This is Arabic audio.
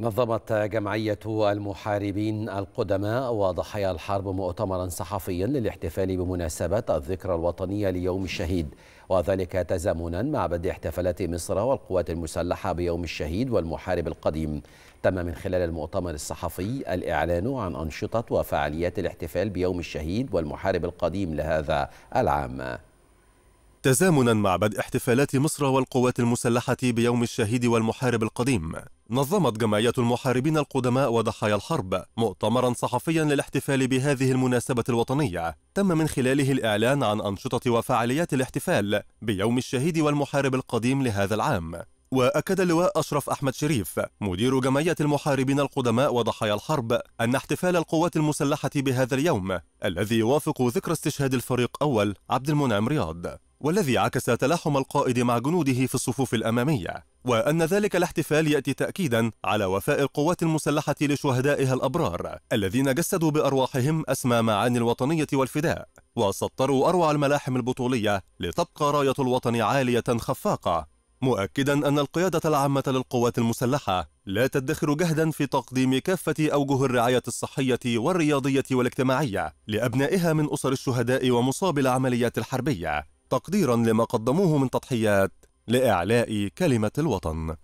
نظمت جمعية المحاربين القدماء وضحايا الحرب مؤتمرا صحفيا للاحتفال بمناسبة الذكرى الوطنية ليوم الشهيد وذلك تزامنا مع بدء احتفالات مصر والقوات المسلحة بيوم الشهيد والمحارب القديم تم من خلال المؤتمر الصحفي الإعلان عن أنشطة وفعاليات الاحتفال بيوم الشهيد والمحارب القديم لهذا العام تزامنا مع بدء احتفالات مصر والقوات المسلحة بيوم الشهيد والمحارب القديم نظمت جمعية المحاربين القدماء وضحايا الحرب مؤتمرا صحفيا للاحتفال بهذه المناسبة الوطنية تم من خلاله الإعلان عن أنشطة وفعاليات الاحتفال بيوم الشهيد والمحارب القديم لهذا العام وأكد اللواء أشرف أحمد شريف مدير جمعية المحاربين القدماء وضحايا الحرب أن احتفال القوات المسلحة بهذا اليوم الذي يوافق ذكرى استشهاد الفريق أول عبد المنعم رياض والذي عكس تلاحم القائد مع جنوده في الصفوف الأمامية وأن ذلك الاحتفال يأتي تأكيدا على وفاء القوات المسلحة لشهدائها الأبرار الذين جسدوا بأرواحهم أسمى معاني الوطنية والفداء وسطروا أروع الملاحم البطولية لتبقى راية الوطن عالية خفاقة مؤكدا أن القيادة العامة للقوات المسلحة لا تدخر جهدا في تقديم كافة أوجه الرعاية الصحية والرياضية والاجتماعية لأبنائها من أسر الشهداء ومصابي العمليات الحربية تقديرا لما قدموه من تضحيات لإعلاء كلمة الوطن